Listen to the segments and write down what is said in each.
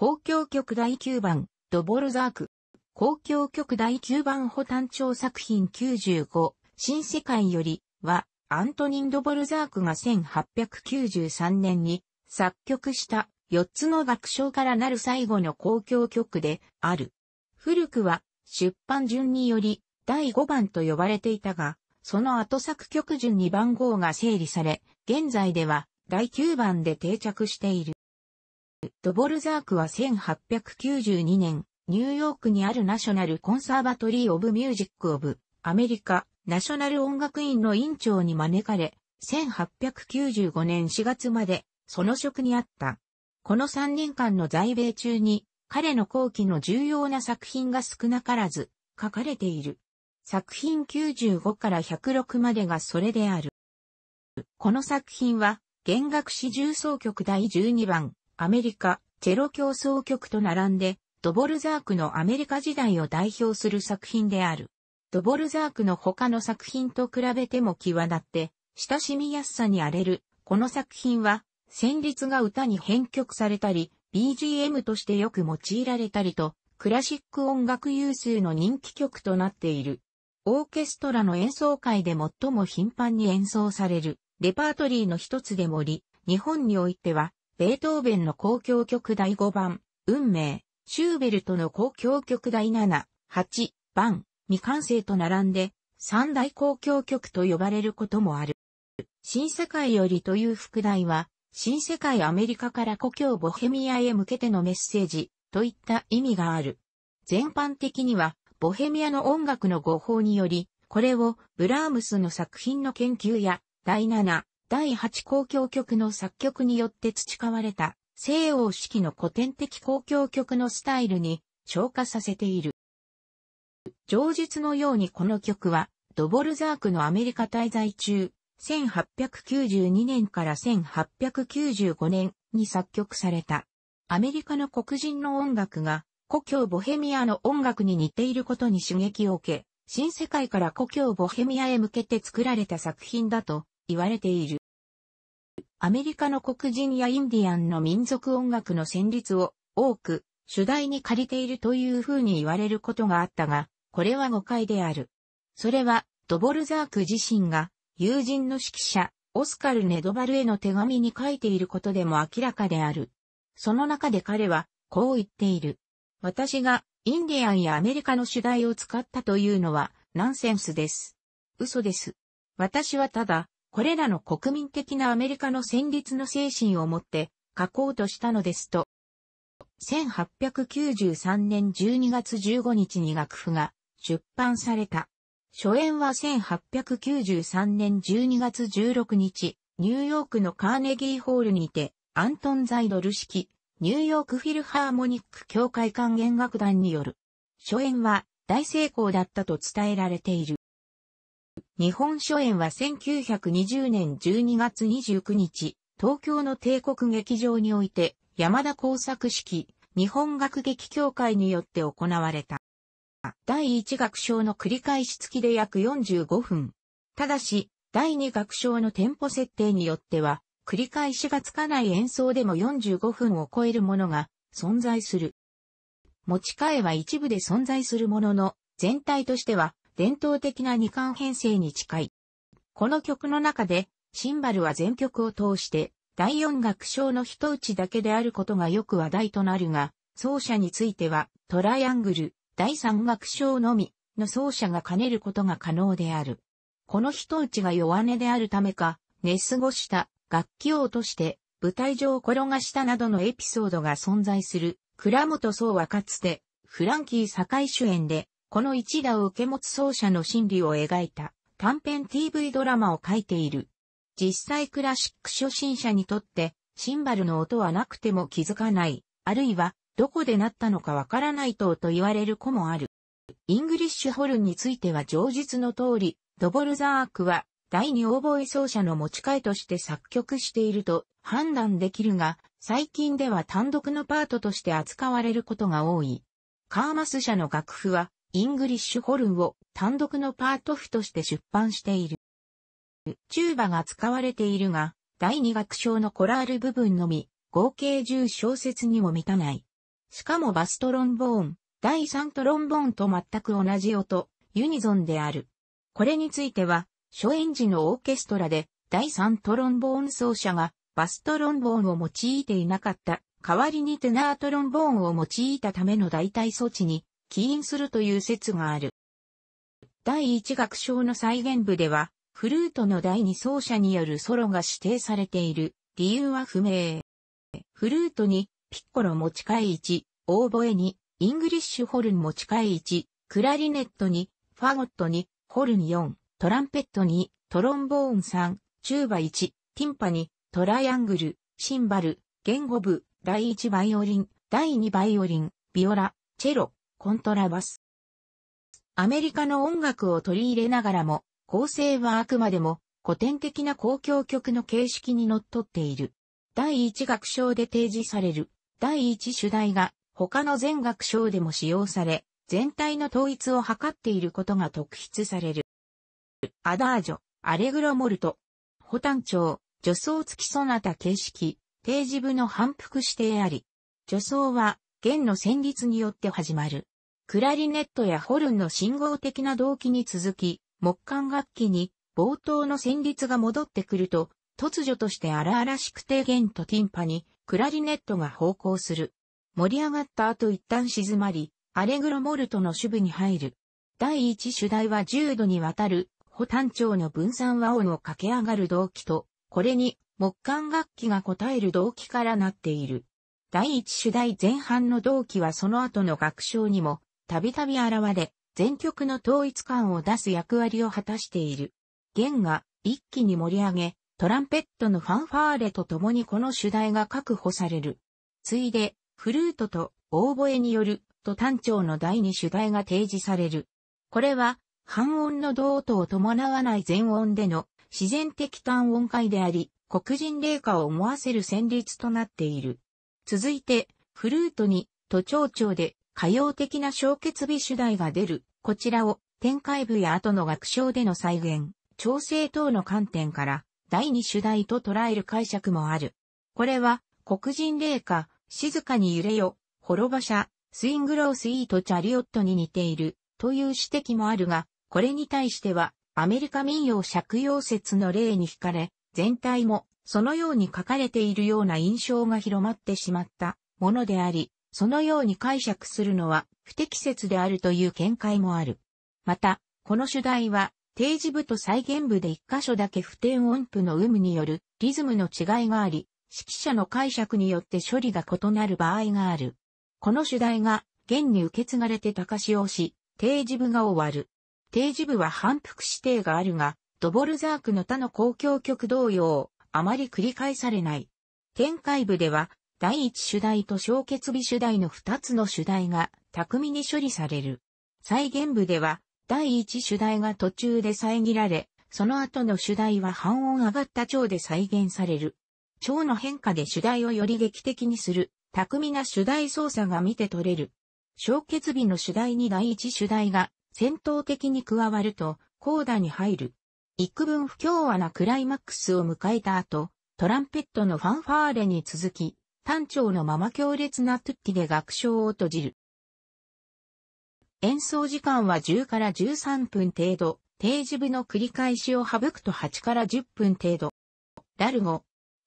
公共曲第9番、ドボルザーク。公共曲第9番補単調作品95、新世界より、は、アントニン・ドボルザークが1893年に作曲した4つの楽章からなる最後の公共曲である。古くは出版順により第5番と呼ばれていたが、その後作曲順に番号が整理され、現在では第9番で定着している。ドボルザークは1892年、ニューヨークにあるナショナルコンサーバトリー・オブ・ミュージック・オブ・アメリカ、ナショナル音楽院の院長に招かれ、1895年4月まで、その職にあった。この3年間の在米中に、彼の後期の重要な作品が少なからず、書かれている。作品95から106までがそれである。この作品は、弦楽四重奏曲第12番、アメリカ、チェロ競争曲と並んで、ドボルザークのアメリカ時代を代表する作品である。ドボルザークの他の作品と比べても際立って、親しみやすさに荒れる。この作品は、旋律が歌に編曲されたり、BGM としてよく用いられたりと、クラシック音楽有数の人気曲となっている。オーケストラの演奏会で最も頻繁に演奏される、レパートリーの一つでもり、日本においては、ベートーベンの交響曲第5番、運命、シューベルトの交響曲第7、8番、未完成と並んで、三大交響曲と呼ばれることもある。新世界よりという副題は、新世界アメリカから故郷ボヘミアへ向けてのメッセージといった意味がある。全般的には、ボヘミアの音楽の語法により、これをブラームスの作品の研究や、第7、第8公共曲の作曲によって培われた西欧式の古典的公共曲のスタイルに昇華させている。上述のようにこの曲はドボルザークのアメリカ滞在中、1892年から1895年に作曲された。アメリカの黒人の音楽が故郷ボヘミアの音楽に似ていることに刺激を受け、新世界から故郷ボヘミアへ向けて作られた作品だと言われている。アメリカの黒人やインディアンの民族音楽の旋律を多く主題に借りているという風に言われることがあったが、これは誤解である。それはドボルザーク自身が友人の指揮者オスカル・ネドバルへの手紙に書いていることでも明らかである。その中で彼はこう言っている。私がインディアンやアメリカの主題を使ったというのはナンセンスです。嘘です。私はただこれらの国民的なアメリカの戦慄の精神をもって書こうとしたのですと。1893年12月15日に楽譜が出版された。初演は1893年12月16日、ニューヨークのカーネギーホールにて、アントン・ザイドル式、ニューヨークフィルハーモニック協会管弦楽団による。初演は大成功だったと伝えられている。日本書演は1920年12月29日、東京の帝国劇場において、山田工作式、日本学劇協会によって行われた。第1楽章の繰り返し付きで約45分。ただし、第2楽章のテンポ設定によっては、繰り返しがつかない演奏でも45分を超えるものが存在する。持ち替えは一部で存在するものの、全体としては伝統的な二冠編成に近い。この曲の中で、シンバルは全曲を通して、第四楽章の一打ちだけであることがよく話題となるが、奏者については、トライアングル、第三楽章のみ、の奏者が兼ねることが可能である。この一打ちが弱音であるためか、寝過ごした楽器を落として舞台上を転がしたなどのエピソードが存在する倉本壮はかつてフランキー堺主演でこの一打を受け持つ奏者の心理を描いた短編 TV ドラマを書いている。実際クラシック初心者にとってシンバルの音はなくても気づかない、あるいはどこで鳴ったのかわからないとと言われる子もある。イングリッシュホルンについては上述の通り、ドボルザークは第二オーボエ奏者の持ち替えとして作曲していると判断できるが、最近では単独のパートとして扱われることが多い。カーマス社の楽譜はイングリッシュホルンを単独のパート譜として出版している。チューバが使われているが、第2楽章のコラール部分のみ、合計10小節にも満たない。しかもバストロンボーン、第3トロンボーンと全く同じ音、ユニゾンである。これについては、初演時のオーケストラで、第3トロンボーン奏者が、バストロンボーンを用いていなかった代わりにテナートロンボーンを用いたための代替措置に起因するという説がある。第一楽章の再現部では、フルートの第二奏者によるソロが指定されている理由は不明。フルートにピッコロ持ち替え1、オーボエにイングリッシュホルン持ち替え1、クラリネットにファゴットにホルン4、トランペットにトロンボーン3、チューバ1、ティンパにトライアングル、シンバル、言語部、第1バイオリン、第2バイオリン、ビオラ、チェロ、コントラバス。アメリカの音楽を取り入れながらも、構成はあくまでも古典的な公共曲の形式にのっとっている。第一楽章で提示される第一主題が他の全楽章でも使用され、全体の統一を図っていることが特筆される。アダージョ、アレグロモルト、ホタン調、女装付きそなた形式、定時部の反復指定あり。女装は弦の旋律によって始まる。クラリネットやホルンの信号的な動機に続き、木管楽器に冒頭の旋律が戻ってくると、突如として荒々しくて弦とティンパにクラリネットが方向する。盛り上がった後一旦静まり、アレグロモルトの主部に入る。第一主題は重度にわたる、保単調の分散和音を駆け上がる動機と、これに木管楽器が答える動機からなっている。第一主題前半の同期はその後の楽章にも、たびたび現れ、全曲の統一感を出す役割を果たしている。弦が一気に盛り上げ、トランペットのファンファーレと共にこの主題が確保される。ついで、フルートとオーボエによると単調の第二主題が提示される。これは、半音の同音を伴わない全音での自然的単音階であり、黒人霊歌を思わせる旋律となっている。続いて、フルートに、都庁長で、歌謡的な小結美主題が出る、こちらを、展開部や後の楽章での再現、調整等の観点から、第二主題と捉える解釈もある。これは、黒人霊歌、静かに揺れよ、滅ばしゃ、スイングロースイートチャリオットに似ている、という指摘もあるが、これに対しては、アメリカ民謡借用説の例に惹かれ、全体もそのように書かれているような印象が広まってしまったものであり、そのように解釈するのは不適切であるという見解もある。また、この主題は、定時部と再現部で一箇所だけ不転音符の有無によるリズムの違いがあり、指揮者の解釈によって処理が異なる場合がある。この主題が、現に受け継がれて高潮し、定時部が終わる。定時部は反復指定があるが、ドボルザークの他の公共曲同様、あまり繰り返されない。展開部では、第一主題と小結尾主題の二つの主題が巧みに処理される。再現部では、第一主題が途中で遮られ、その後の主題は半音上がった蝶で再現される。蝶の変化で主題をより劇的にする、巧みな主題操作が見て取れる。小結尾の主題に第一主題が戦闘的に加わると、高打に入る。幾分不協和なクライマックスを迎えた後、トランペットのファンファーレに続き、単調のまま強烈なトゥッキで楽章を閉じる。演奏時間は10から13分程度、定時部の繰り返しを省くと8から10分程度。ラルゴ、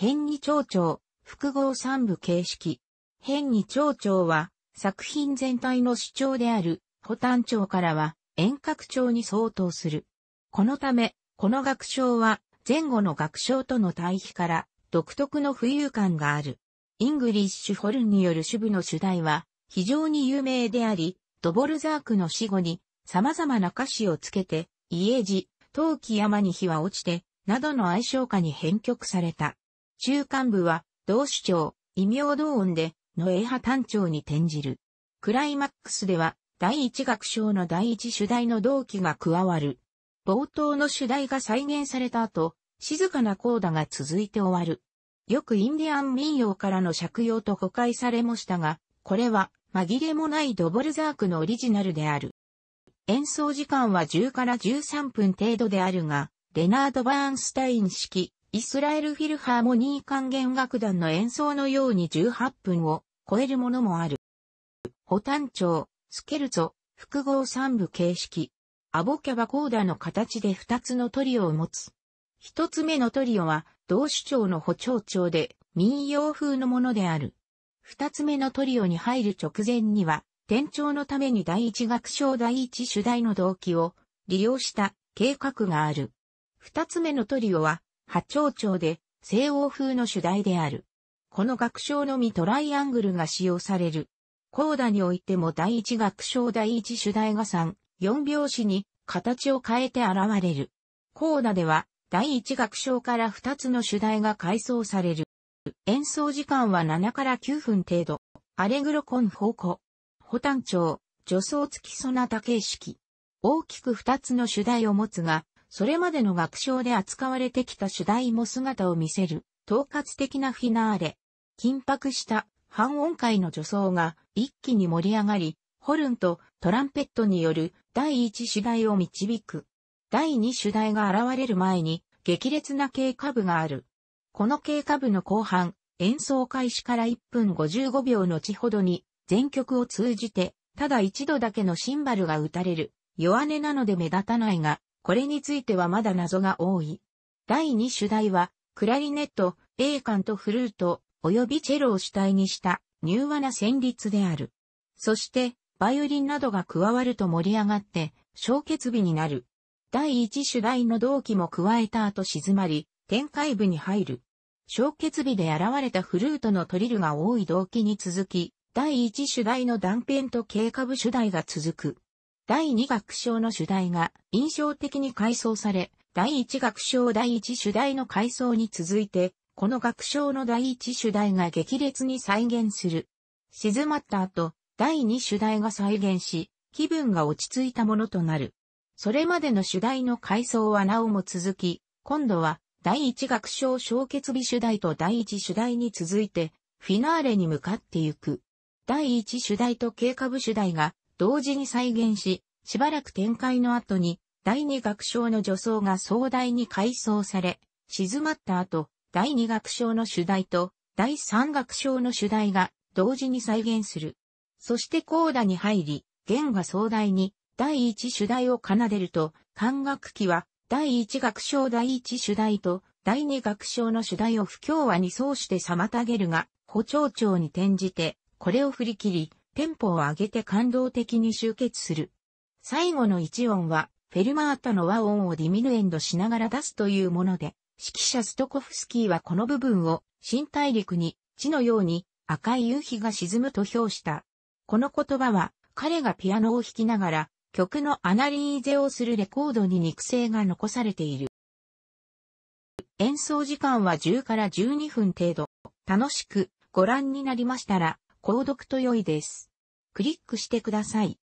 変に長調、複合三部形式。変に長調は、作品全体の主張である、補単調からは、遠隔調に相当する。このため、この学章は前後の学章との対比から独特の浮遊感がある。イングリッシュホルンによる主部の主題は非常に有名であり、ドボルザークの死後に様々な歌詞をつけて、家路、陶器山に火は落ちて、などの愛称下に編曲された。中間部は、同主張、異名同音で、の英派単調に転じる。クライマックスでは、第一楽章の第一主題の同期が加わる。冒頭の主題が再現された後、静かなコーダが続いて終わる。よくインディアン民謡からの借用と誤解されましたが、これは紛れもないドボルザークのオリジナルである。演奏時間は10から13分程度であるが、レナード・バーンスタイン式、イスラエルフィルハーモニー管弦楽団の演奏のように18分を超えるものもある。保単調、スケルツォ、複合三部形式、アボキャバコーダの形で二つのトリオを持つ。一つ目のトリオは、同主張の補聴調で、民謡風のものである。二つ目のトリオに入る直前には、転調のために第一楽章第一主題の動機を利用した計画がある。二つ目のトリオは波長調で西欧風の主題である。この楽章のみトライアングルが使用される。コーダにおいても第一楽章第一主題が3、4拍子に形を変えて現れる。コーナでは、第1楽章から2つの主題が改装される。演奏時間は7から9分程度。アレグロコン方向。保単調、助走付きソナタ形式。大きく2つの主題を持つが、それまでの楽章で扱われてきた主題も姿を見せる、統括的なフィナーレ。緊迫した半音階の助走が一気に盛り上がり、ホルンとトランペットによる第一主題を導く。第二主題が現れる前に、激烈な経過部がある。この経過部の後半、演奏開始から1分55秒後ほどに、全曲を通じて、ただ一度だけのシンバルが打たれる。弱音なので目立たないが、これについてはまだ謎が多い。第二主題は、クラリネット、エーとフルート、及びチェロを主体にした、柔和な旋律である。そして、バイオリンなどが加わると盛り上がって、小結日になる。第一主題の同期も加えた後静まり、展開部に入る。小結日で現れたフルートのトリルが多い動機に続き、第一主題の断片と経過部主題が続く。第二楽章の主題が印象的に改装され、第一楽章第一主題の改装に続いて、この楽章の第一主題が激烈に再現する。静まった後、第2主題が再現し、気分が落ち着いたものとなる。それまでの主題の回想はなおも続き、今度は第1楽章小結美主題と第1主題に続いて、フィナーレに向かってゆく。第1主題と経過部主題が同時に再現し、しばらく展開の後に、第2楽章の助走が壮大に回想され、静まった後、第2楽章の主題と第3楽章の主題が同時に再現する。そしてコーダに入り、弦が壮大に第一主題を奏でると、管楽器は第一楽章第一主題と第二楽章の主題を不協和に奏して妨げるが、補聴長に転じて、これを振り切り、テンポを上げて感動的に集結する。最後の一音は、フェルマータの和音をディミヌエンドしながら出すというもので、指揮者ストコフスキーはこの部分を、新大陸に、地のように、赤い夕日が沈むと評した。この言葉は彼がピアノを弾きながら曲のアナリーゼをするレコードに肉声が残されている。演奏時間は10から12分程度。楽しくご覧になりましたら、購読と良いです。クリックしてください。